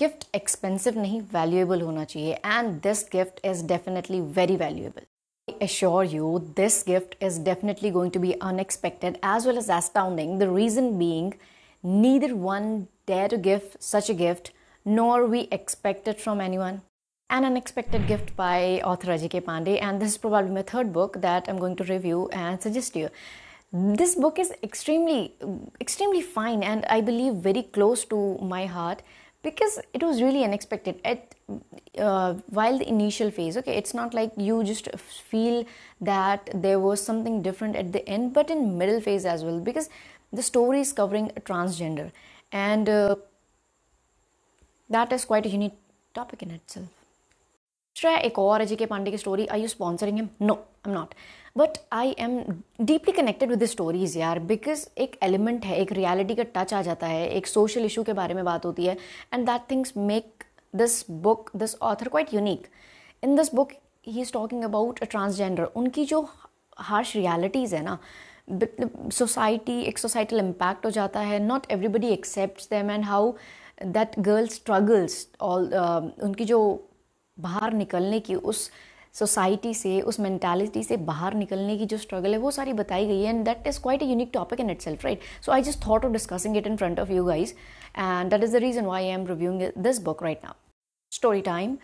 Gift expensive नहीं valuable होना And this gift is definitely very valuable. I assure you this gift is definitely going to be unexpected as well as astounding. The reason being, neither one dare to give such a gift nor we expect it from anyone. An unexpected gift by author Ajay Pandey, and this is probably my third book that I'm going to review and suggest to you. This book is extremely, extremely fine, and I believe very close to my heart because it was really unexpected at uh, while the initial phase okay it's not like you just feel that there was something different at the end but in middle phase as well because the story is covering a transgender and uh, that is quite a unique topic in itself. Shreya, एक और Ajay K Pandey की story I you sponsoring him but I am deeply connected with the stories यार because एक element है एक reality का touch आ जाता है एक सोशल इशू के बारे में बात होती है and that things make this book this author quite unique in this book he is talking about a transgender उनकी जो हार्श रियालिटीज़ है ना सोसाइटी एक सोसाइटल इम्पैक्ट हो जाता है not everybody except them and how that girls struggles all उनकी जो बाहर निकलने की उस सोसाइटी से उस मैंटेलिटी से बाहर निकलने की जो स्ट्रगल है वो सारी बताई गई है and that is quite a unique topic in itself right so I just thought of discussing it in front of you guys and that is the reason why I am reviewing this book right now story time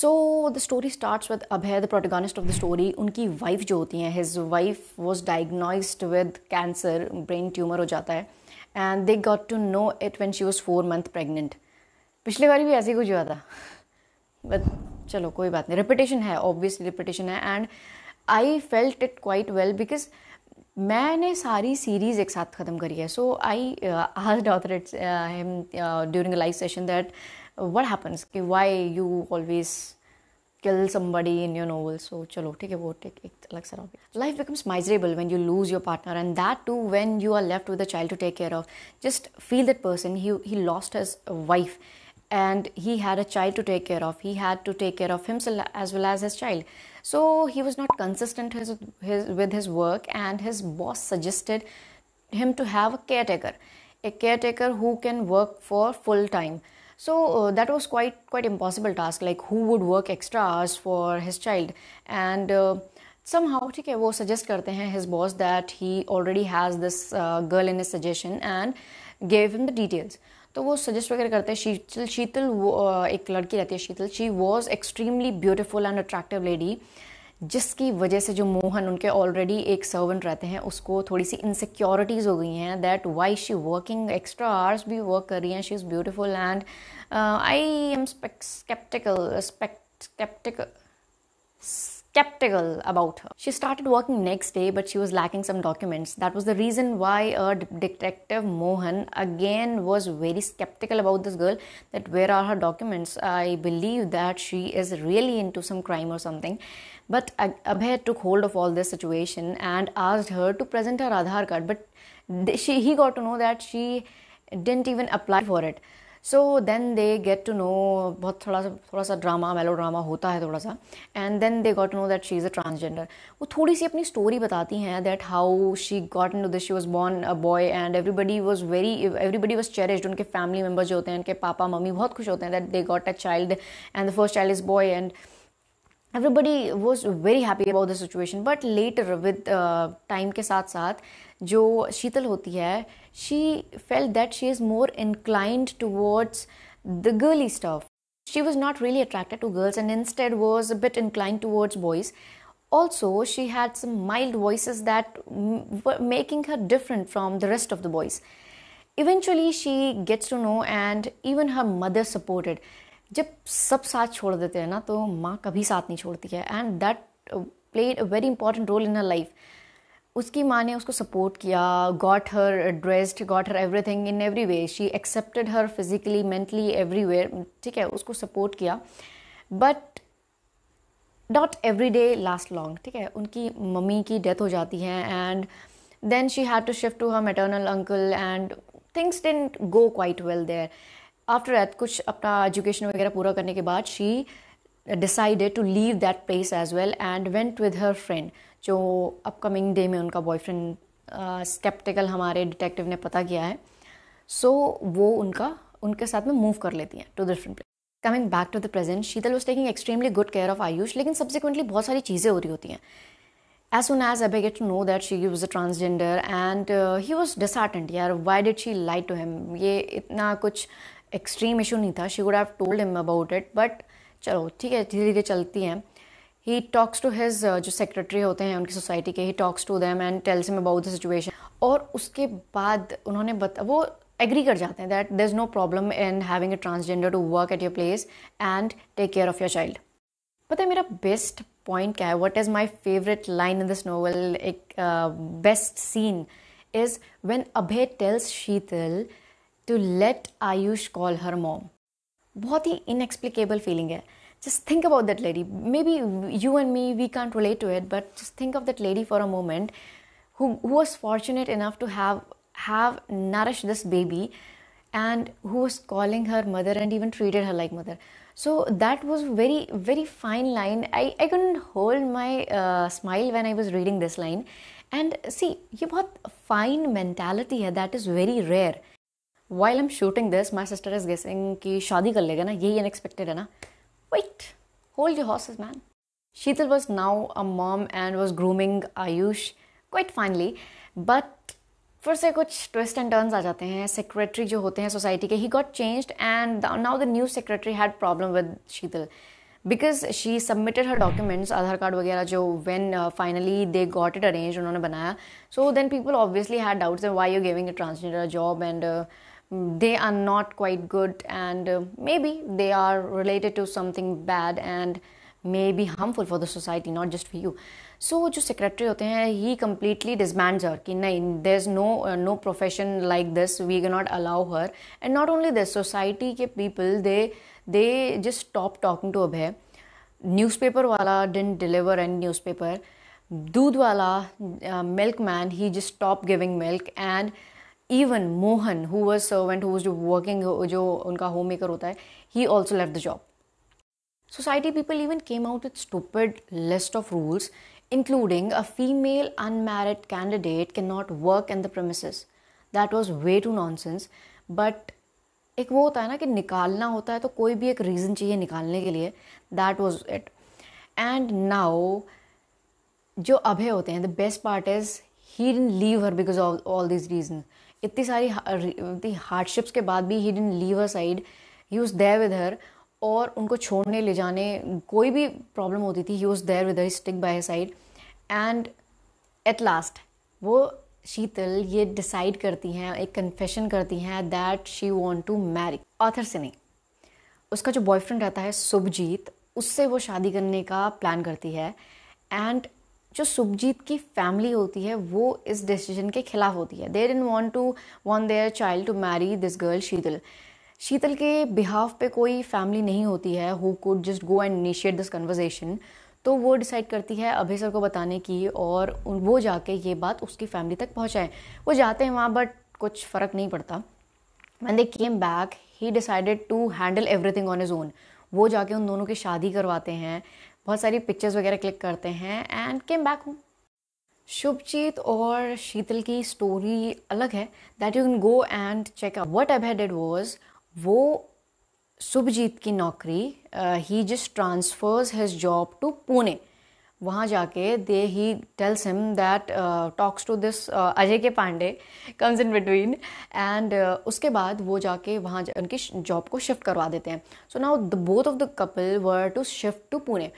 so the story starts with Abhay the protagonist of the story उनकी wife जो होती हैं his wife was diagnosed with cancer brain tumor हो जाता है and they got to know it when she was four month pregnant पिछले बार भी ऐसे ही कुछ हुआ था बट चलो कोई बात नहीं रिपिटेशन है ऑब्वियसली रिपिटेशन है and I felt it quite well because मैंने सारी सीरीज एक साथ ख़त्म करी है so I asked author its during a session that what happens कि why you always kill somebody in your novel so चलो ठीक है वो ठीक एक अलग सर life becomes miserable when you lose your partner and that too when you are left with the child to take care of just feel that person he lost his wife and he had a child to take care of he had to take care of himself as well as his child so he was not consistent his, his, with his work and his boss suggested him to have a caretaker a caretaker who can work for full time so uh, that was quite quite impossible task like who would work extra hours for his child and uh, somehow okay, है suggest करते his boss that he already has this uh, girl in his suggestion and gave him the details तो वो suggest वगैरह करते हैं शीतल शीतल वो एक लड़की रहती है Sheetal she was extremely beautiful and attractive lady जिसकी वजह से जो मोहन उनके ऑलरेडी एक सर्वेंट रहते हैं उसको थोड़ी सी इनसिक्योरिटीज़ हो गई हैं that why she working extra hours भी वर्क कर रही हैं she is beautiful and I am skeptical skeptical skeptical about her. She started working next day, but she was lacking some documents. That was the reason why a Detective Mohan again was very skeptical about this girl that where are her documents? I believe that she is really into some crime or something. But Abhay took hold of all this situation and asked her to present her Aadhaar card, but she, he got to know that she didn't even apply for it. So then they get to know बहुत थोड़ा सा थोड़ा सा drama मेलो drama होता है थोड़ा सा and then they got to know that she is a transgender वो थोड़ी सी अपनी स्टोरी बताती हैं that how she got in this she was born a boy and everybody was very everybody was cherished उनके फैमिली मेम्बर्स जो होते हैं उनके पापा मम्मी बहुत खुश होते हैं that they got a child and the first child is boy and everybody was very happy about the situation but later with time के साथ साथ जो शीतल होती है she felt that she is more inclined towards the girly stuff. She was not really attracted to girls and instead was a bit inclined towards boys. Also, she had some mild voices that were making her different from the rest of the boys. Eventually, she gets to know, and even her mother supported. जब सब साथ छोड़ देते हैं ना तो माँ कभी साथ नहीं छोड़ती है and that played a very important role in a life उसकी माँ ने उसको सपोर्ट किया got her dressed got her everything in every way she accepted her physically mentally everywhere ठीक है उसको सपोर्ट किया but not every day last long ठीक है उनकी मम्मी की डेथ हो जाती है and then she had to shift to her maternal uncle and things didn't go quite well there after that कुछ अपना एजुकेशन वगैरह पूरा करने के बाद she decided to leave that place as well and went with her friend जो upcoming day में उनका बॉयफ्रेंड स्केप्टिकल हमारे डिटेक्टिव ने पता किया है सो so, वो उनका उनके साथ में मूव कर लेती हैं to different place coming back to the present Sheetal was taking extremely good care of Ayush लेकिन सब्सिक्वेंटली बहुत सारी चीज़ें हो रही होती हैं as soon as Abhay get to know that she was a transgender and he was disheartened यार why did she lie to him ये इतना कुछ एक्सट्रीम इशू नहीं था she would have told him about it but चलो ठीक है धीरे धीरे चलती हैं ही टॉक्स टू हिज जो सेक्रेटरी होते हैं उनकी सोसाइटी के he talks to them and tales am about the situation और उसके बाद उन्होंने बता वो एग्री कर जाते हैं that there is no problem in having a transgender to work at your place and take care of your child पता है मेरा बेस्ट पॉइंट क्या है what is my favourite line in this novel एक best scene is when Abhay tells Sheetal to let Ayush call her mom बहुत ही inexplicable feeling है just think about that lady. Maybe you and me, we can't relate to it, but just think of that lady for a moment who, who was fortunate enough to have, have nourished this baby and who was calling her mother and even treated her like mother so that was very very fine line i, I couldn't hold my uh, smile when i was reading this line and see ये बहुत fine mentality है That is very rare. While I'm shooting this, my sister is guessing कि शादी कर लेगा ना यही unexpected है ना Wait, hold your horses, man. Sheetal was now a mom and was grooming Ayush quite finely, but फिर से कुछ ट्विस्ट एंड टर्न्स आ जाते हैं सेक्रेटरी जो होते हैं सोसाइटी के he got changed and now the new secretary had problem with Sheetal because she submitted her documents Aadhaar card वगैरह जो when finally they got it arrange उन्होंने बनाया so then people obviously had doubts why you giving a transgender job and they are not quite good and uh, maybe they are related to something bad and may be harmful for the society not just for you so jo secretary hote hai, he completely disbands her ki nahi there's no uh, no profession like this we cannot allow her and not only the society people they they just stop talking to abhay newspaper wala didn't deliver any newspaper dudh wala uh, milkman he just stopped giving milk and even Mohan who was servant who working जो उनका home maker होता है he also left the job society people even came out with stupid list of rules including a female unmarried candidate can not work in the premises that was way too nonsense but एक वो होता है ना कि निकालना होता है तो कोई भी एक रीज़न चाहिए निकालने के लिए that was it and now जो अभय होते हैं the best part is he didn't leave her because of all this reason इतनी सारी इतनी हार्डशिप्स के बाद भी ही डिन लीव अ साइड ही उज देयर विद हर और उनको छोड़ने ले जाने कोई भी प्रॉब्लम होती थी he was there with her stick by side and at last वो शीतल ये डिसाइड करती हैं एक कन्फेशन करती हैं that she want to marry author से नहीं उसका जो बॉयफ्रेंड रहता है शुभजीत उससे वो शादी करने का प्लान करती है एंड जो सुभजीत की फैमिली होती है वो इस डिसीजन के खिलाफ होती है there in want to want their child to marry this girl Sheetal Sheetal के बिहाव पे कोई फैमिली नहीं होती है who could just go and initiate this conversation तो वो डिसाइड करती है अभय सर को बताने की और वो जाके ये बात उसकी फैमिली तक पहुँचाए वो जाते हैं वहाँ बट कुछ फ़र्क नहीं पड़ता when they came back he decided to handle everything on his own वो जाके उन दोनों की शादी करवाते हैं बहुत सारी पिक्चर्स वगैरह क्लिक करते हैं and came back home Shubhjeet और शीतल की स्टोरी अलग है that you can go and check out what अभेड हेडेड वॉज वो शुभजीत की नौकरी ही just transfers his job to Pune वहाँ जाके they he tells him that talks to this Ajay K Pandey comes in between and उसके बाद वो जाके वहाँ जा, उनकी जॉब को शिफ्ट करवा देते हैं so now the both of the couple were to shift to Pune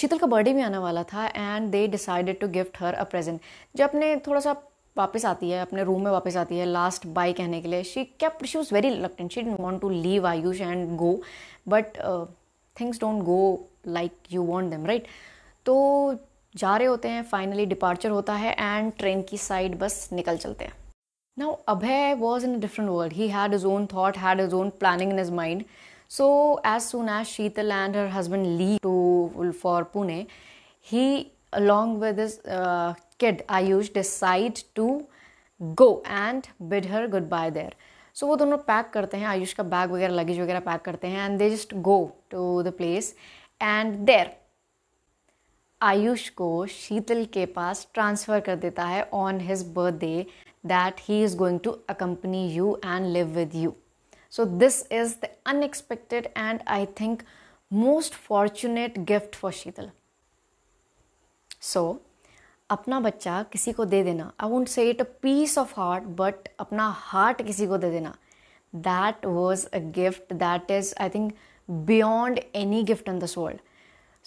Sheetal का बर्थडे भी आने वाला था and they decided to gift her a present जब अपने थोड़ा सा वापस आती है अपने रूम में वापस आती है लास्ट बाय कहने के लिए she cap she was very reluctant she want to leave Ayush and go but things don't go like you want them right तो जा रहे होते हैं फाइनली डिपार्चर होता है एंड ट्रेन की साइड बस निकल चलते हैं now Abhay was in a different world he had his own thought had his own planning in his mind so as soon as Sheetal and her husband leave to for Pune he along with kid Ayush decide to go and bid her goodbye goodbye so वो दोनों pack करते हैं आयुष का bag वगैरह luggage वगैरह pack करते हैं and they just go to the place and there Ayush को शीतल के पास ट्रांसफ़र कर देता है on his birthday that he is going to accompany you and live with you so this is the unexpected and I think most fortunate gift for Sheetal so अपना बच्चा किसी को दे देना I won't say it a piece of heart but अपना heart किसी को दे देना that was a gift that is I think beyond any gift in this world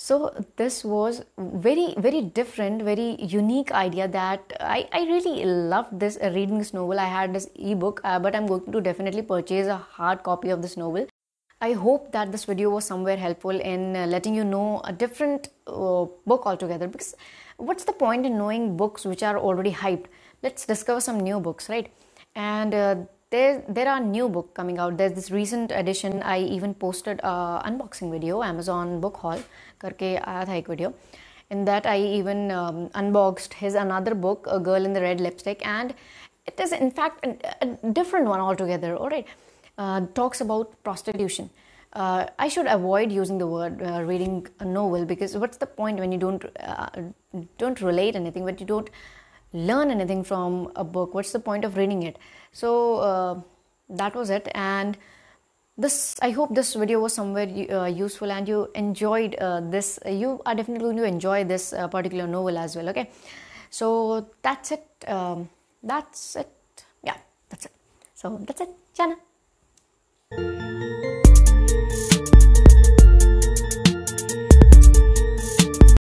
so this was very very different very unique idea that i, I really loved this uh, reading this novel i had this ebook uh, but i'm going to definitely purchase a hard copy of this novel i hope that this video was somewhere helpful in uh, letting you know a different uh, book altogether because what's the point in knowing books which are already hyped let's discover some new books right and uh, there there are new book coming out there's this recent edition i even posted a unboxing video amazon book haul karke aaya tha ek video in that i even um, unboxed his another book a girl in the red lipstick and it is in fact a, a different one altogether all right uh, talks about prostitution uh, i should avoid using the word uh, reading a novel because what's the point when you don't uh, don't relate anything but you don't learn anything from a book what's the point of reading it so uh, that was it and this i hope this video was somewhere uh, useful and you enjoyed uh, this uh, you are definitely going to enjoy this uh, particular novel as well okay so that's it um, that's it yeah that's it so that's it jana